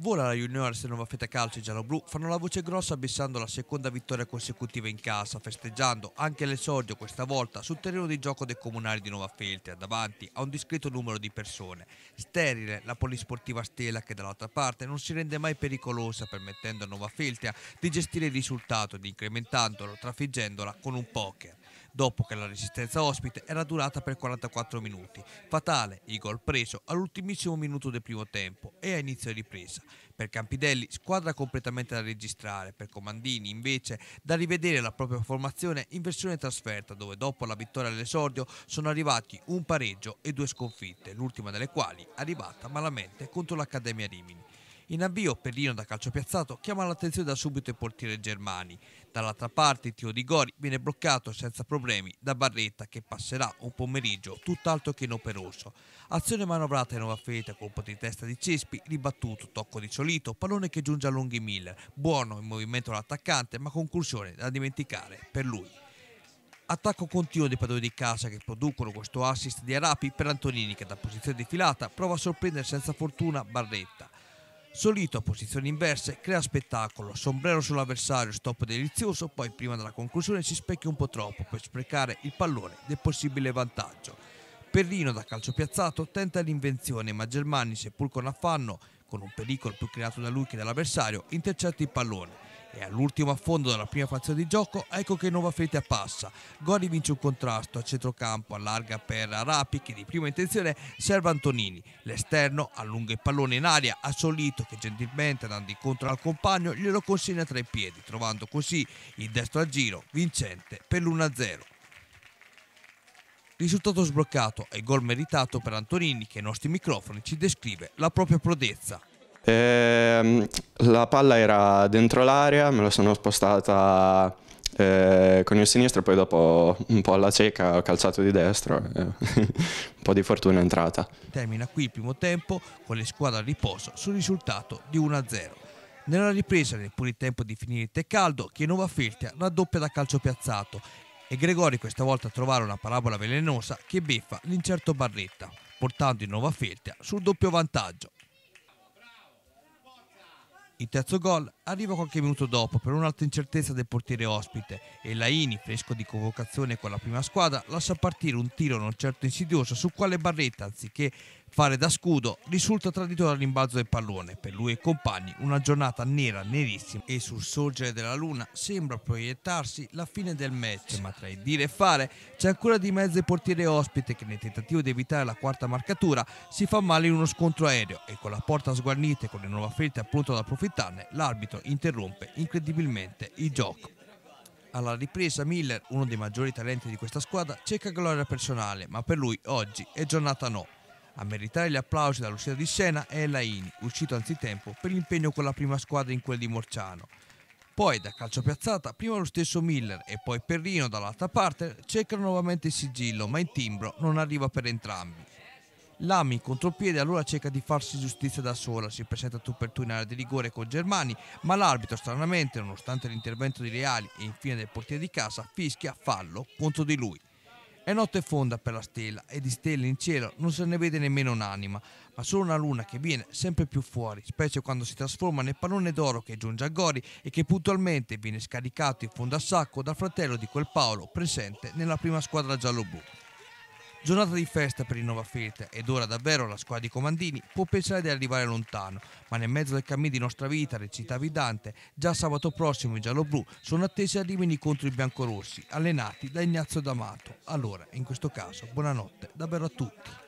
Vola la Juniors e Nuova Feta Calcio e Gialloblu fanno la voce grossa abissando la seconda vittoria consecutiva in casa, festeggiando anche l'esordio questa volta sul terreno di gioco dei comunali di Nuova Felte, davanti a un discreto numero di persone. Sterile la polisportiva Stella che dall'altra parte non si rende mai pericolosa permettendo a Nuova Felte di gestire il risultato ed incrementandolo, trafiggendola con un poker dopo che la resistenza ospite era durata per 44 minuti. Fatale il gol preso all'ultimissimo minuto del primo tempo e a inizio ripresa. Per Campidelli squadra completamente da registrare, per Comandini invece da rivedere la propria formazione in versione trasferta dove dopo la vittoria all'esordio sono arrivati un pareggio e due sconfitte, l'ultima delle quali arrivata malamente contro l'Accademia Rimini. In avvio, Perlino da calcio piazzato chiama l'attenzione da subito il portiere Germani. Dall'altra parte il tiro di Gori viene bloccato senza problemi da Barretta che passerà un pomeriggio tutt'altro che inoperoso. Azione manovrata in nuova ferita, colpo di testa di Cespi, ribattuto, tocco di Solito, pallone che giunge a Longhi Miller. Buono in movimento l'attaccante ma conclusione da dimenticare per lui. Attacco continuo dei padroni di casa che producono questo assist di Arapi per Antonini che da posizione defilata prova a sorprendere senza fortuna Barretta. Solito a posizioni inverse, crea spettacolo, sombrero sull'avversario, stop delizioso, poi prima della conclusione si specchia un po' troppo per sprecare il pallone del possibile vantaggio. Perrino da calcio piazzato tenta l'invenzione, ma Germani, seppur con affanno, con un pericolo più creato da lui che dall'avversario, intercetta il pallone. E all'ultimo affondo della prima fazione di gioco ecco che Nova Fete passa. Gori vince un contrasto a centrocampo, allarga per Rapi che di prima intenzione serve Antonini. L'esterno allunga il pallone in aria a Solito che gentilmente andando incontro al compagno glielo consegna tra i piedi, trovando così il destro a giro vincente per l'1-0. Risultato sbloccato e gol meritato per Antonini che ai nostri microfoni ci descrive la propria prodezza. E, ehm, la palla era dentro l'area, me la sono spostata eh, con il sinistro, poi dopo un po' alla cieca ho calciato di destro, eh, un po' di fortuna è entrata. Termina qui il primo tempo con le squadre a riposo sul risultato di 1-0. Nella ripresa, neppure il tempo di finire il Tecaldo, che Nova Feltia raddoppia da calcio piazzato e Gregori questa volta a trovare una parabola velenosa che beffa l'incerto Barretta, portando il Nova Feltia sul doppio vantaggio. Il terzo gol arriva qualche minuto dopo per un'alta incertezza del portiere ospite e Laini, fresco di convocazione con la prima squadra, lascia partire un tiro non certo insidioso su quale Barretta, anziché Fare da scudo risulta traditore al rimbalzo del pallone. Per lui e compagni una giornata nera, nerissima e sul sorgere della luna sembra proiettarsi la fine del match, ma tra il dire e fare c'è ancora di mezzo il portiere ospite che nel tentativo di evitare la quarta marcatura si fa male in uno scontro aereo e con la porta sguarnita e con le nuove ferite appunto punto ad approfittarne, l'arbitro interrompe incredibilmente il gioco. Alla ripresa Miller, uno dei maggiori talenti di questa squadra, cerca gloria personale, ma per lui oggi è giornata no. A meritare gli applausi dall'uscita di scena è Elaini, uscito anzitempo per l'impegno con la prima squadra in quel di Morciano. Poi da calcio piazzata prima lo stesso Miller e poi Perrino dall'altra parte cercano nuovamente il sigillo ma il timbro non arriva per entrambi. Lami in contropiede allora cerca di farsi giustizia da sola, si presenta tu per tu in area di rigore con Germani, ma l'arbitro stranamente, nonostante l'intervento di Reali e infine del portiere di casa, fischia fallo contro di lui. È notte fonda per la stella e di stelle in cielo non se ne vede nemmeno un'anima, ma solo una luna che viene sempre più fuori, specie quando si trasforma nel pallone d'oro che giunge a Gori e che puntualmente viene scaricato in fondo a sacco dal fratello di quel Paolo presente nella prima squadra gialloblu. Giornata di festa per il Nova Feta ed ora davvero la squadra di comandini può pensare di arrivare lontano, ma nel mezzo del cammino di nostra vita, recitavi Dante, già sabato prossimo i gialloblu sono attesi a Rimini contro i biancorossi, allenati da Ignazio D'Amato. Allora, in questo caso, buonanotte davvero a tutti.